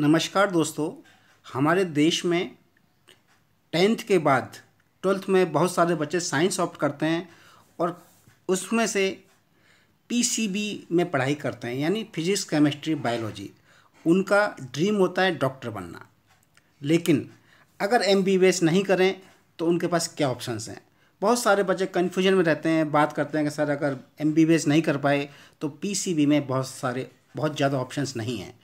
नमस्कार दोस्तों हमारे देश में टेंथ के बाद ट्वेल्थ में बहुत सारे बच्चे साइंस ऑप्ट करते हैं और उसमें से पीसीबी में पढ़ाई करते हैं यानी फिजिक्स केमिस्ट्री बायोलॉजी उनका ड्रीम होता है डॉक्टर बनना लेकिन अगर एम नहीं करें तो उनके पास क्या ऑप्शंस हैं बहुत सारे बच्चे कन्फ्यूजन में रहते हैं बात करते हैं कि सर अगर एम नहीं कर पाए तो पी में बहुत सारे बहुत ज़्यादा ऑप्शंस नहीं हैं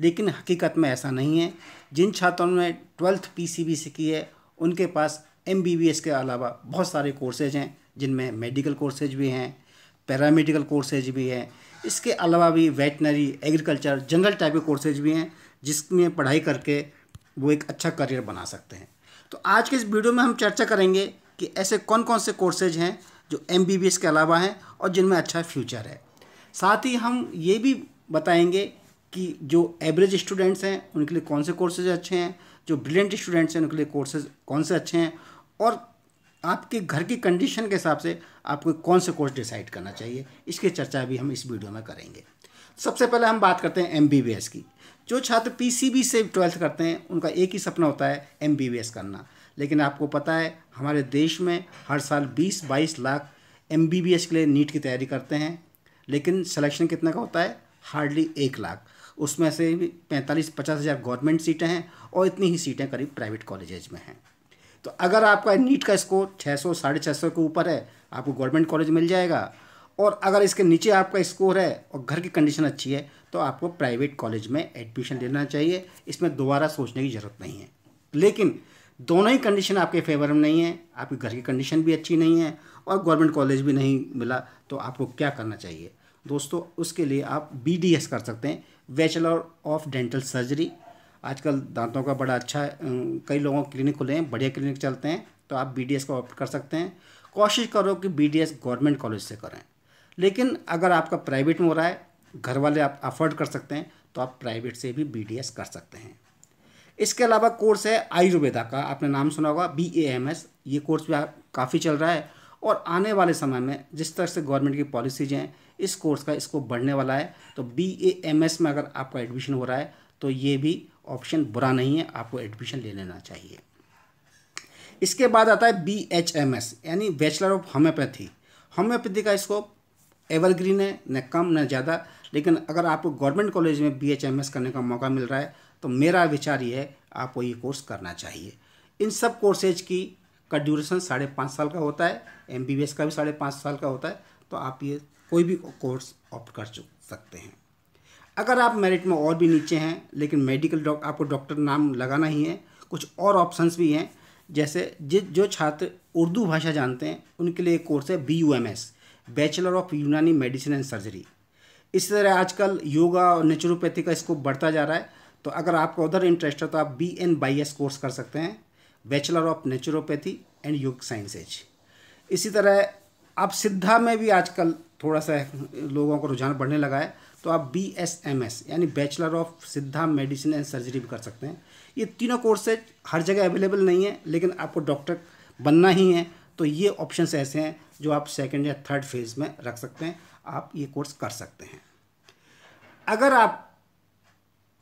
लेकिन हकीकत में ऐसा नहीं है जिन छात्रों ने ट्वेल्थ पी से की है उनके पास एम के अलावा बहुत सारे कोर्सेज हैं जिनमें मेडिकल कोर्सेज भी हैं पैरामेडिकल कोर्सेज भी हैं इसके अलावा भी वेटनरी एग्रीकल्चर जनरल टाइप के कोर्सेज भी हैं जिसमें पढ़ाई करके वो एक अच्छा करियर बना सकते हैं तो आज के इस वीडियो में हम चर्चा करेंगे कि ऐसे कौन कौन से कोर्सेज हैं जो एम के अलावा हैं और जिनमें अच्छा फ्यूचर है साथ ही हम ये भी बताएंगे कि जो एवरेज स्टूडेंट्स हैं उनके लिए कौन से कोर्सेज अच्छे हैं जो ब्रिलियंट स्टूडेंट्स हैं उनके लिए कोर्सेज कौन से अच्छे हैं और आपके घर की कंडीशन के हिसाब से आपको कौन से कोर्स डिसाइड करना चाहिए इसकी चर्चा भी हम इस वीडियो में करेंगे सबसे पहले हम बात करते हैं एम की जो छात्र पी से ट्वेल्थ करते हैं उनका एक ही सपना होता है एम करना लेकिन आपको पता है हमारे देश में हर साल 20-22 लाख एम के लिए नीट की तैयारी करते हैं लेकिन सिलेक्शन कितना का होता है हार्डली एक लाख उसमें से भी पैंतालीस पचास हज़ार गवर्नमेंट सीटें हैं और इतनी ही सीटें करीब प्राइवेट कॉलेजेज में हैं तो अगर आपका नीट का स्कोर छः सौ साढ़े छः सौ के ऊपर है आपको गवर्नमेंट कॉलेज मिल जाएगा और अगर इसके नीचे आपका स्कोर है और घर की कंडीशन अच्छी है तो आपको प्राइवेट कॉलेज में एडमिशन लेना चाहिए इसमें दोबारा सोचने की ज़रूरत नहीं है लेकिन दोनों ही कंडीशन आपके फेवर में नहीं है आपके घर की कंडीशन भी अच्छी नहीं है और गवर्नमेंट कॉलेज भी नहीं मिला तो आपको क्या करना चाहिए दोस्तों उसके लिए आप बी कर सकते हैं बैचलर ऑफ डेंटल सर्जरी आजकल दांतों का बड़ा अच्छा कई लोगों के क्लिनिक खुले हैं बढ़िया क्लिनिक चलते हैं तो आप बी को ऑप्ट कर सकते हैं कोशिश करो कि बी गवर्नमेंट कॉलेज से करें लेकिन अगर आपका प्राइवेट में हो रहा है घर वाले आप अफोर्ड कर सकते हैं तो आप प्राइवेट से भी बी कर सकते हैं इसके अलावा कोर्स है आयुर्वेदा का आपने नाम सुना होगा बी ए एम एस ये कोर्स भी काफ़ी चल रहा है और आने वाले समय में जिस तरह से गवर्नमेंट की पॉलिसीज हैं इस कोर्स का इसको बढ़ने वाला है तो बी ए एम एस में अगर आपका एडमिशन हो रहा है तो ये भी ऑप्शन बुरा नहीं है आपको एडमिशन ले लेना चाहिए इसके बाद आता है बी एच एम एस यानी बैचलर ऑफ होम्योपैथी होम्योपैथी का स्कोप एवरग्रीन है न कम न ज़्यादा लेकिन अगर आपको गवर्नमेंट कॉलेज में बी एच एम एस करने का मौका मिल रहा है तो मेरा विचार ये है आपको ये कोर्स करना चाहिए इन सब कोर्सेज की का ड्यूरेशन साढ़े पाँच साल का होता है एम का भी साढ़े पाँच साल का होता है तो आप ये कोई भी कोर्स ऑप्ट कर सकते हैं अगर आप मेरिट में और भी नीचे हैं लेकिन मेडिकल डॉक्टर आपको डॉक्टर नाम लगाना ही है कुछ और ऑप्शंस भी हैं जैसे जिस जो छात्र उर्दू भाषा जानते हैं उनके लिए एक कोर्स है B U M S bachelor of Unani medicine and surgery इस तरह आजकल योगा और नेचुरोपैथी का स्कोप बढ़ता जा रहा है तो अगर आपका उधर इंटरेस्ट है तो आप B N Y S course कर सकते हैं bachelor of naturopathy and yoga sciences इसी तरह आप सिद्धा में भी आजकल थोड़ा सा लोगों का रुझान बढ़ने लगा है तो आप बी एस एम एस यानी bachelor of Siddha medicine and surgery भी कर सकते हैं ये तीनों कोर्सेज हर जगह अवेलेबल नहीं है लेकिन आपको डॉक्टर बनना ही है तो ये ऑप्शन ऐसे हैं जो आप सेकेंड या थर्ड फेज़ में रख सकते हैं आप ये कोर्स कर सकते हैं अगर आप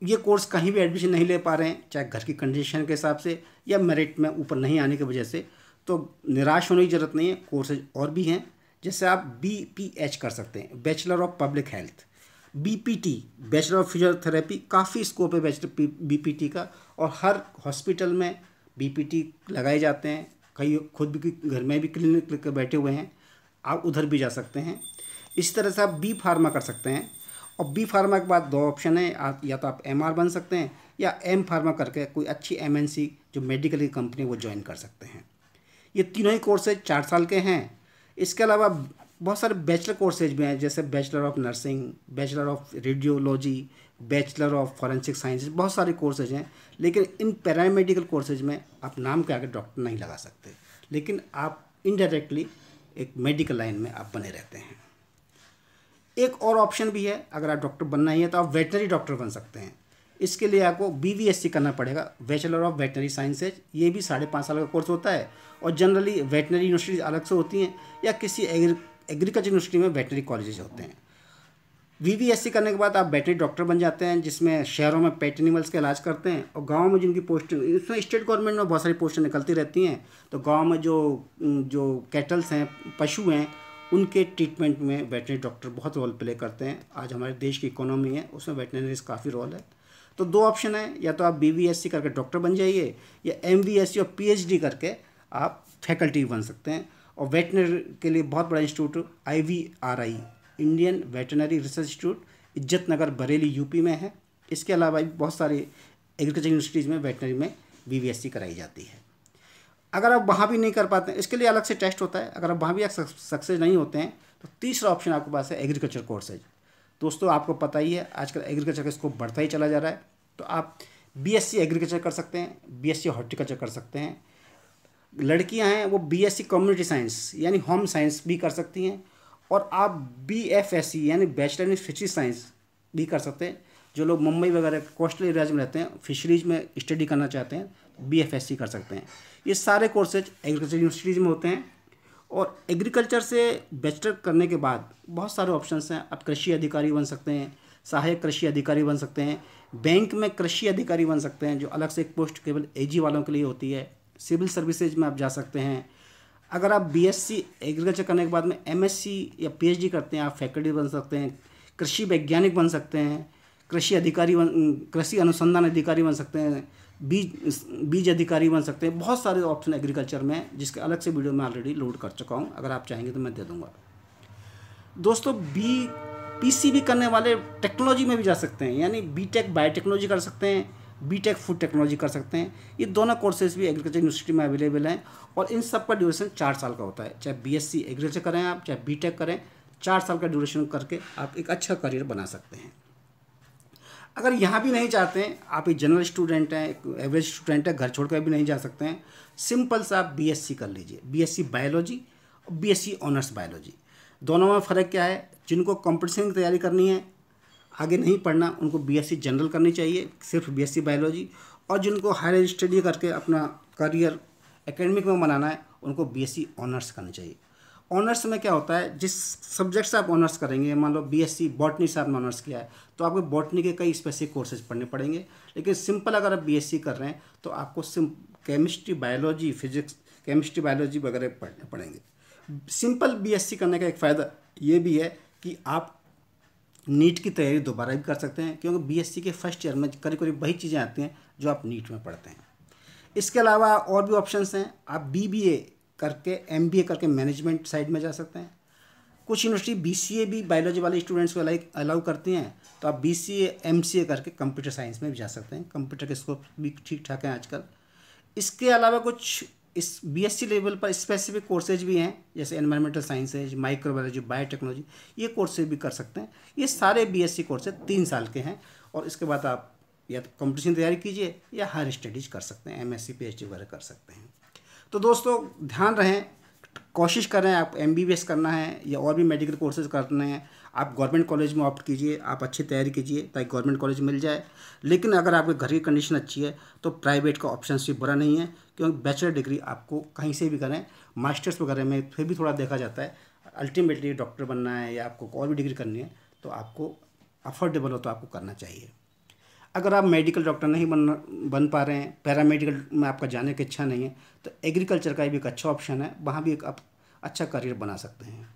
ये कोर्स कहीं भी एडमिशन नहीं ले पा रहे हैं चाहे घर की कंडीशन के हिसाब से या मेरिट में ऊपर नहीं आने की वजह से तो निराश होने की ज़रूरत नहीं है कोर्सेज और भी हैं जैसे आप बी पी एच कर सकते हैं bachelor of public health B P T bachelor of physiotherapy काफ़ी स्कोप है बैचलर बी पी टी का और हर हॉस्पिटल में बी पी टी लगाए जाते हैं कई खुद भी घर में भी क्लिनिक लेकर बैठे हुए हैं आप उधर भी जा सकते हैं इस तरह से आप बी फार्मा कर सकते हैं और बी फार्मा के बाद दो ऑप्शन है आप या तो आप एम बन सकते हैं या एम फार्मा करके कोई अच्छी एम जो मेडिकल की कंपनी वो ज्वाइन कर सकते हैं ये तीनों ही कोर्सेज चार साल के हैं इसके अलावा बहुत सारे बैचलर कोर्सेज भी हैं जैसे bachelor of nursing bachelor of radiology bachelor of forensic science बहुत सारे कोर्सेज हैं लेकिन इन पैरामेडिकल कोर्सेज में आप नाम के आगे डॉक्टर नहीं लगा सकते लेकिन आप इनडायरेक्टली एक मेडिकल लाइन में आप बने रहते हैं एक और ऑप्शन भी है अगर आप डॉक्टर बनना ही है तो आप वेटनरी डॉक्टर बन सकते हैं इसके लिए आपको बी करना पड़ेगा बैचलर ऑफ वेटनरी साइंसेज ये भी साढ़े पाँच साल का कोर्स होता है और जनरली वेटनरी यूनिवर्सिटीज़ अलग से होती हैं या किसी एग्रीकल्चर यूनिवर्सिटी में वेटनरी कॉलेजेस होते हैं वी करने के बाद आप वेटनरी डॉक्टर बन जाते हैं जिसमें शहरों में पेट एनिमल्स का इलाज करते हैं और गाँव में जिनकी पोस्ट इसमें स्टेट गवर्नमेंट में बहुत सारी पोस्टें निकलती रहती हैं तो गाँव में जो जो कैटल्स हैं पशु हैं उनके ट्रीटमेंट में वेटनरी डॉक्टर बहुत रोल प्ले करते हैं आज हमारे देश की इकोनॉमी है उसमें वेटनरीज काफ़ी रोल है तो दो ऑप्शन है या तो आप बी करके डॉक्टर बन जाइए या एम और पी करके आप फैकल्टी बन सकते हैं और वेटनरी के लिए बहुत बड़ा institute I Indian veterinary research institute Izzatnagar Bareilly UP में है इसके अलावा भी बहुत सारी एग्रीकल्चर यूनिवर्सिटीज़ में वेटनरी में बी कराई जाती है अगर आप वहाँ भी नहीं कर पाते इसके लिए अलग से टेस्ट होता है अगर आप वहाँ भी सक्सेस नहीं होते हैं तो तीसरा ऑप्शन आपके पास है एग्रीकल्चर कोर्सेज दोस्तों आपको पता ही है आजकल एग्रीकल्चर का स्कोप बढ़ता ही चला जा रहा है तो आप बीएससी एग्रीकल्चर कर सकते हैं बीएससी हॉर्टिकल्चर कर सकते हैं लड़कियां हैं वो बीएससी कम्युनिटी साइंस यानी होम साइंस भी कर सकती हैं और आप बीएफएससी यानी बैचलर इन फिशरी साइंस भी कर सकते हैं जो लोग मुंबई वगैरह कोस्टल एरियाज में रहते हैं फिशरीज में स्टडी करना चाहते हैं बीएफएससी कर सकते हैं ये सारे कोर्सेज एग्रीकल्चर यूनिवर्सिटीज़ में होते हैं और एग्रीकल्चर से बैचलर करने के बाद बहुत सारे ऑप्शंस हैं आप कृषि अधिकारी बन सकते हैं सहायक कृषि अधिकारी बन सकते हैं बैंक में कृषि अधिकारी बन सकते हैं जो अलग से एक पोस्ट केवल जी वालों के लिए होती है सिविल सर्विसेज में आप जा सकते हैं अगर आप सी एग्रीकल्चर करने के बाद में सी या डी करते हैं आप फैकल्टी बन सकते हैं कृषि वैज्ञानिक बन सकते हैं कृषि अधिकारी बन कृषि अनुसंधान अधिकारी बन सकते हैं बीज बीज अधिकारी बन सकते हैं बहुत सारे ऑप्शन एग्रीकल्चर में जिसके अलग से वीडियो मैं ऑलरेडी लोड कर चुका हूँ अगर आप चाहेंगे तो मैं दे दूँगा दोस्तों बी पीसीबी करने वाले टेक्नोलॉजी में भी जा सकते हैं यानी बी टेक बायोटेक्नोलॉजी कर सकते हैं बी टेक फूड टेक्नोलॉजी कर सकते हैं ये दोनों कोर्सेज भी एग्रीकल्चर यूनिवर्सिटी में अवेलेबल हैं और इन सब का ड्यूरेशन चार साल का होता है चाहे बी एस सी एग्रीकल्चर करें आप चाहे बी टेक करें चार साल का ड्यूरेशन करके आप एक अच्छा करियर बना सकते हैं अगर यहाँ भी नहीं चाहते हैं आप एक जनरल स्टूडेंट हैं एक एवरेज स्टूडेंट है घर छोड़कर भी नहीं जा सकते हैं सिंपल सा आप बीएससी कर लीजिए बीएससी बायोलॉजी और बी ऑनर्स बायोलॉजी दोनों में फ़र्क क्या है जिनको कॉम्पिटिशन की तैयारी करनी है आगे नहीं पढ़ना उनको बी जनरल करनी चाहिए सिर्फ बी बायोलॉजी और जिनको हायर स्टडी करके अपना करियर एकेडमिक में बनाना है उनको बी ऑनर्स करनी चाहिए ऑनर्स में क्या होता है जिस सब्जेक्ट से आप ऑनर्स करेंगे मान लो बीएससी बॉटनी से आपने ऑनर्स किया है तो आपको बॉटनी के कई स्पेसिफिक कोर्सेज पढ़ने पड़ेंगे लेकिन सिंपल अगर आप बीएससी कर रहे हैं तो आपको chemistry biology physics chemistry biology वगैरह पढ़ने पड़ेंगे सिंपल बीएससी करने का एक फ़ायदा ये भी है कि आप नीट की तैयारी दोबारा भी कर सकते हैं क्योंकि बीएससी के फर्स्ट ईयर में करीब करीब वही चीज़ें आती हैं जो आप नीट में पढ़ते हैं इसके अलावा और भी ऑप्शंस हैं आप बीबीए करके एम करके मैनेजमेंट साइड में जा सकते हैं कुछ यूनिवर्सिटी बी भी बायोलॉजी वाले स्टूडेंट्स को अलाउ करती हैं तो आप बी सी करके कंप्यूटर साइंस में भी जा सकते हैं कंप्यूटर के स्कोप भी ठीक ठाक हैं आजकल इसके अलावा कुछ इस बी एस सी लेवल पर स्पेसिफिक कोर्सेज भी हैं जैसे एनवायरमेंटल साइंसेज माइक्रोबायोलॉजी बायोटेक्नोलॉजी ये कोर्सेज भी कर सकते हैं ये सारे बी एस सी कोर्सेज तीन साल के हैं और इसके बाद आप या तो कॉम्पिटिशन तैयारी कीजिए या हायर स्टडीज कर सकते हैं M S C P H D वगैरह कर सकते हैं तो दोस्तों ध्यान रहें कोशिश कर रहे हैं आप एम करना है या और भी मेडिकल कोर्सेज करने हैं आप गवर्नमेंट कॉलेज में ऑप्ट कीजिए आप अच्छी तैयारी कीजिए ताकि गवर्नमेंट कॉलेज मिल जाए लेकिन अगर आपके घर की कंडीशन अच्छी है तो प्राइवेट का ऑप्शन भी बुरा नहीं है क्योंकि बैचलर डिग्री आपको कहीं से भी करें मास्टर्स वगैरह में फिर भी थोड़ा देखा जाता है अल्टीमेटली डॉक्टर बनना है या आपको और भी डिग्री करनी है तो आपको अफोर्डेबल हो तो आपको करना चाहिए अगर आप मेडिकल डॉक्टर नहीं बन बन पा रहे हैं पैरामेडिकल में आपका जाने की इच्छा नहीं है तो एग्रीकल्चर का भी एक अच्छा ऑप्शन है वहाँ भी एक आप अच्छा करियर बना सकते हैं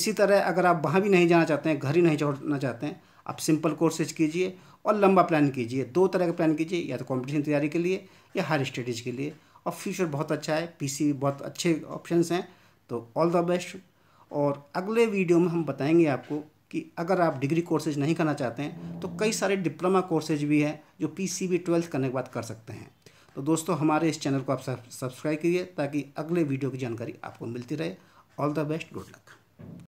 इसी तरह अगर आप वहाँ भी नहीं जाना चाहते हैं घर ही नहीं छोड़ना चाहते हैं आप सिंपल कोर्सेज कीजिए और लंबा प्लान कीजिए दो तरह का प्लान कीजिए या तो कॉम्पिटिशन तैयारी के लिए या हायर स्टडीज़ के लिए और फ्यूचर बहुत अच्छा है पी बहुत अच्छे ऑप्शन हैं तो ऑल द बेस्ट और अगले वीडियो में हम बताएंगे आपको कि अगर आप डिग्री कोर्सेज नहीं करना चाहते हैं तो कई सारे डिप्लोमा कोर्सेज भी हैं जो पी सी बी ट्वेल्थ करने के बाद कर सकते हैं तो दोस्तों हमारे इस चैनल को आप सब्सक्राइब कीजिए ताकि अगले वीडियो की जानकारी आपको मिलती रहे all the best good luck